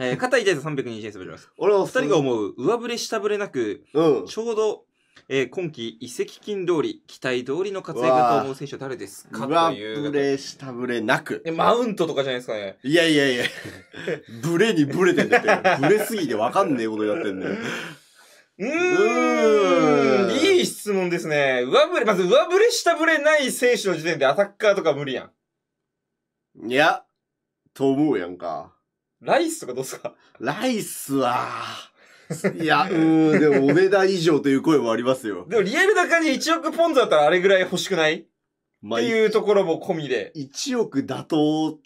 えー、片痛大と320円滑ります。俺は二人が思う、上振れ下振れなく、うん、ちょうど、えー、今季移籍金通り、期待通りの活躍だと思う選手は誰ですか上振れ下振れなく。マウントとかじゃないですかね。いやいやいや、ブレにブレてんだって。ブレすぎてわかんねえことやってんねうーん。ーんいい質問ですね。上振れ、まず上振れ下振れない選手の時点でアタッカーとか無理やん。いや、と思うやんか。ライスとかどうすかライスは、いや、うん、でもお値段以上という声もありますよ。でもリアルな感じ1億ポンドだったらあれぐらい欲しくない、まあ、っていうところも込みで。1億妥当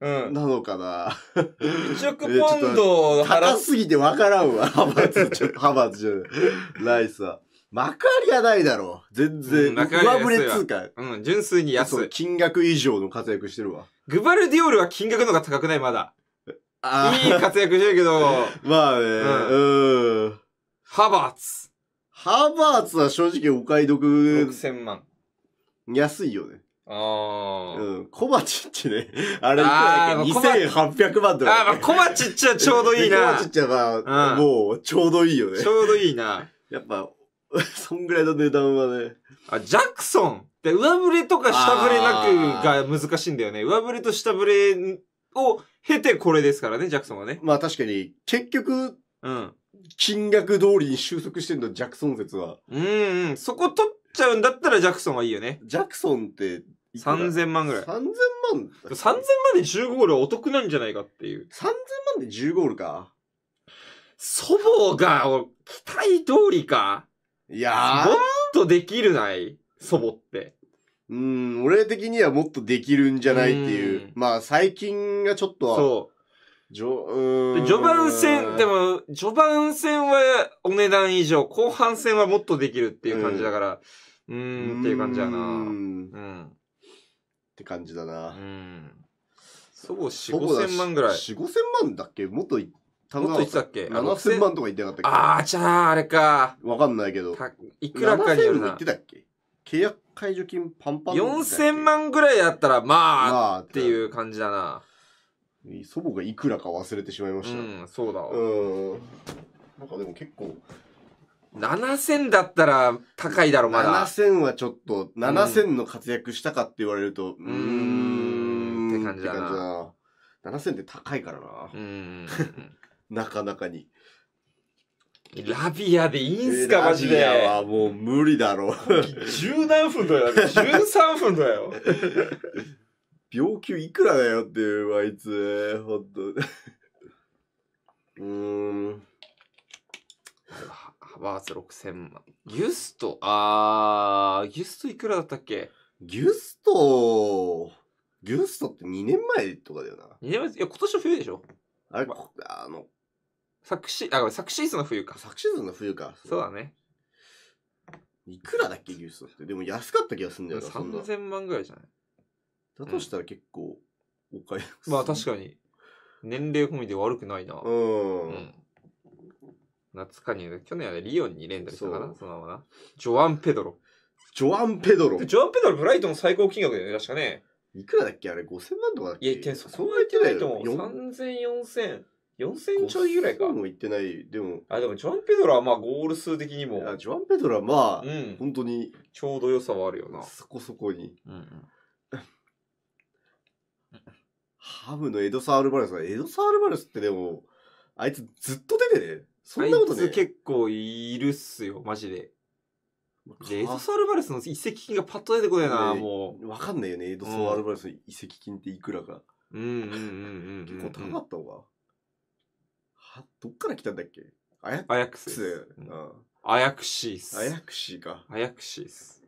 うん。なのかな ?1 億ポンド高すぎてわからんわ。ハバツ、ちょ、ハバツ、ライスは。まかりはないだろう。全然。うん、上振れ通貨。うん、純粋に安い。金額以上の活躍してるわ。グバルディオールは金額の方が高くないまだ。いい活躍してるけど。まあね。うん。ハバーツ。ハバーツは正直お買い得。6000万。安いよね。ああ。うん。コマチッチね。あれいくらだっけ ?2800 万とか。あ、まあ、コマチッチはちょうどいいな。コマチッチはまあ、もう、ちょうどいいよね。ちょうどいいな。やっぱ、そんぐらいの値段はね。あ、ジャクソンで、上振れとか下振れなくが難しいんだよね。上振れと下振れを経てこれですからね、ジャクソンはね。まあ確かに、結局、うん。金額通りに収束してんの、ジャクソン説は。うん、うん。そこ取っちゃうんだったらジャクソンはいいよね。ジャクソンって、3000万ぐらい。3000万 ?3000 万で10ゴールはお得なんじゃないかっていう。3000万で10ゴールか。祖母が、期待通りか。いやー。もっとできるない祖母って。うん、俺的にはもっとできるんじゃないっていう。うまあ、最近がちょっと。そう。序盤戦、でも、序盤戦はお値段以上、後半戦はもっとできるっていう感じだから、うん、うんっていう感じだな。うん。って感じだな。うん。そう、四五千万ぐらい。四五千万だっけもっといもっとったっけ ?7000 万とか言ってなかったっけああ、じゃあ、あれか。わかんないけど。いくらかによるな。7000言ってたっけ契約解除金パンパン4000万ぐらいやったら、まあ、まあ、っていう感じだな。祖母がいくらか忘れてしまいました。うん、そうだうん。なんかでも結構。7000だったら高いだろ、まだ。7000はちょっと、7000の活躍したかって言われると、うん、うーんって感じだな。7000って高いからな。うん。なかなかに。ラビアでいいんすか、マジで。ラビアはもう無理だろう。十何分だよ。13分だよ。病気いくらだよっていう、あいつ。本当と。うーん。ハバーツ6000万。ギュスト、あー、ギュストいくらだったっけギュスト、ギュストって2年前とかだよな。2年前、いや、今年の冬でしょあれ、あの、昨シあ昨シーズンの冬か昨シーズンの冬か。そうだねいくらだっけ、ギュースって。でも安かった気がするんだよな、そ3000万ぐらいじゃないだとしたら結構、お買いまあ確かに年齢込みで悪くないな、ううん。夏かに、去年はねリオンに連打したかなそのままなジョアン・ペドロジョアン・ペドロジョアン・ペドロブライトン最高金額だよね確かねいくらだっけあれ、5000万とかだっいけやいやそうは言ってないと思うよ30004000 4000ちょいぐらいか。も行ってない。でも。あ、でも、ジョアン・ペドラはまあ、ゴール数的にも。ジョアン・ペドラはまあ、うん、本当に。ちょうど良さはあるよな。そこそこに。うんうん、ハムのエドサール・バレスエドサール・バレスってでも、あいつずっと出てね。そんなことね。あいつ結構いるっすよ、マジで。エドサアルバレスの移籍金がパッと出てこないな、ね、もう。わかんないよね、エドサアルバレスの移籍金っていくらか。うんうんうんうん、うん、結構高かった方が。は、どっから来たんだっけアヤックス。アヤックス。アヤクシース。アヤクシーか。アヤクシース。